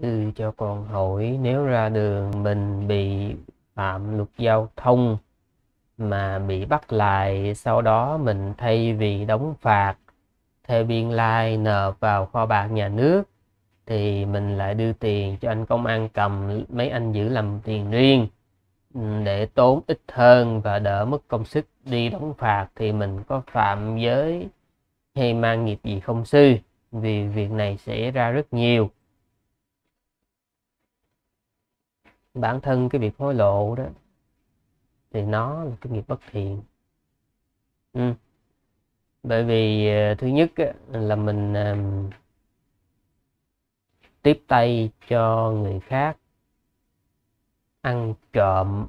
Đưa ừ, cho con hỏi nếu ra đường mình bị phạm luật giao thông mà bị bắt lại sau đó mình thay vì đóng phạt theo biên lai nợ vào kho bạc nhà nước thì mình lại đưa tiền cho anh công an cầm mấy anh giữ làm tiền riêng ừ, để tốn ít hơn và đỡ mất công sức đi đóng phạt thì mình có phạm giới hay mang nghiệp gì không sư vì việc này xảy ra rất nhiều bản thân cái việc hối lộ đó thì nó là cái nghiệp bất thiện ừ. bởi vì ờ, thứ nhất là mình tiếp tay cho người khác ăn trộm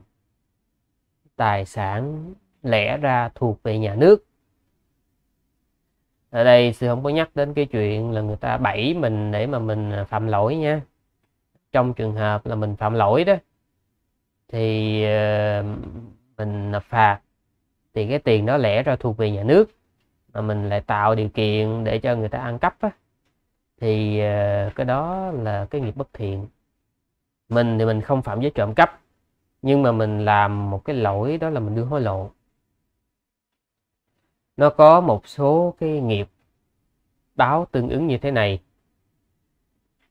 tài sản lẻ ra thuộc về nhà nước ở đây sư không có nhắc đến cái chuyện là người ta bẫy mình để mà mình ờ, phạm lỗi nha trong trường hợp là mình phạm lỗi đó thì ờ, mình nộp phạt thì cái tiền đó lẽ ra thuộc về nhà nước mà mình lại tạo điều kiện để cho người ta ăn cắp á thì ờ, cái đó là cái nghiệp bất thiện mình thì mình không phạm giới trộm cắp nhưng mà mình làm một cái lỗi đó là mình đưa hối lộ nó có một số cái nghiệp báo tương ứng như thế này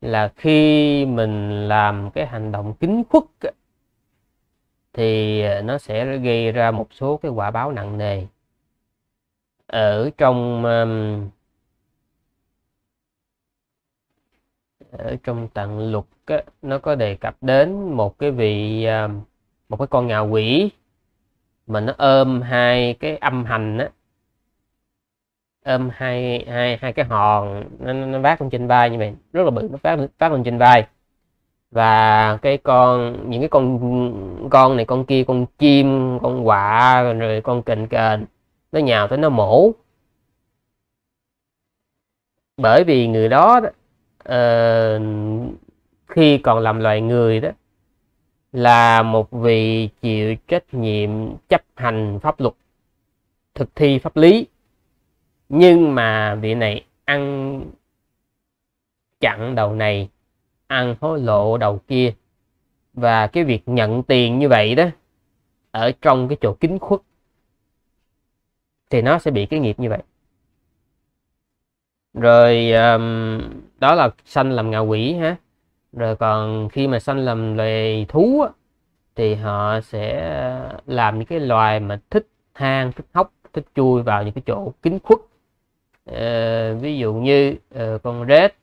là khi mình làm cái hành động kính khuất thì ờ, nó sẽ gây ra một số cái quả báo nặng nề ở trong ở trong tạng luật nó có đề cập đến một cái vị một cái con ngà quỷ mà nó ôm hai cái âm hành á ôm hai hai hai cái hòn nó, nó vác lên trên vai như vậy rất là bự nó vác vác lên trên vai và cái con những cái con con này con kia con chim con quạ rồi con kình kền nó nhào tới nó mổ bởi vì người đó, đó uh, khi còn làm loài người đó là một vị chịu trách nhiệm chấp hành pháp luật thực thi pháp lý nhưng mà vị này ăn chặn đầu này ăn hối lộ đầu kia và cái việc nhận tiền như vậy đó ở trong cái chỗ kín khuất thì nó sẽ bị cái nghiệp như vậy rồi um, đó là sanh làm ngạ quỷ ha rồi còn khi mà sanh làm loài thú á, thì họ sẽ làm những cái loài mà thích hang thích hóc thích chui vào những cái chỗ kín khuất Ờ, ví dụ như à, con rết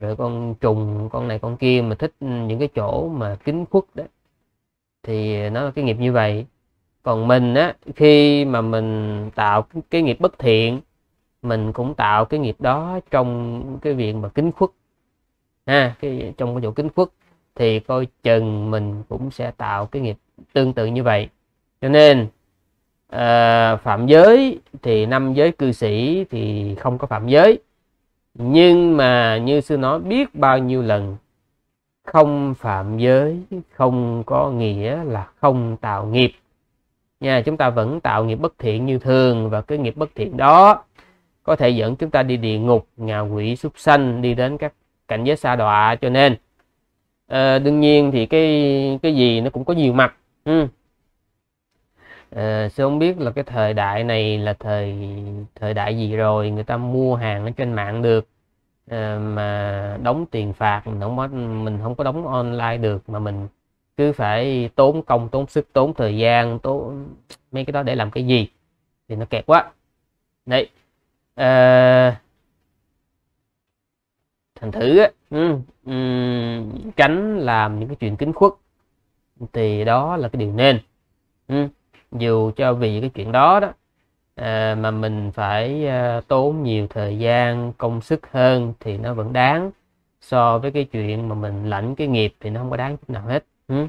rồi con trùng con này con kia mà thích những cái chỗ mà kín khuất đó thì nó cái nghiệp như vậy còn mình á khi mà mình tạo cái nghiệp bất thiện mình cũng tạo cái nghiệp đó trong cái việc mà kính khuất ha cái trong cái chỗ kính khuất thì coi chừng mình cũng sẽ tạo cái nghiệp tương tự như vậy cho nên à, phạm giới thì năm giới cư sĩ thì không có phạm giới nhưng mà như sư nói biết bao nhiêu lần không phạm giới không có nghĩa là không tạo nghiệp nha chúng ta vẫn tạo nghiệp bất thiện như thường và cái nghiệp bất thiện đó có thể dẫn chúng ta đi địa ngục ngạ quỷ súc sanh đi đến các cảnh giới xa đọa cho nên à, đương nhiên thì cái cái gì nó cũng có nhiều mặt ừ à, ờ, sư không biết là cái thời đại này là thời thời đại gì rồi người ta mua hàng ở trên mạng được à, mà đóng tiền phạt mình không có mình không có đóng online được mà mình cứ phải tốn công tốn sức tốn thời gian tốn mấy cái đó để làm cái gì thì nó kẹt quá đấy à, thành thử á ừ, ừ, tránh làm những cái chuyện kính khuất thì đó là cái điều nên ừ dù cho vì cái chuyện đó đó à, mà mình phải à, tốn nhiều thời gian công sức hơn thì nó vẫn đáng so với cái chuyện mà mình lãnh cái nghiệp thì nó không có đáng chút nào hết ừ.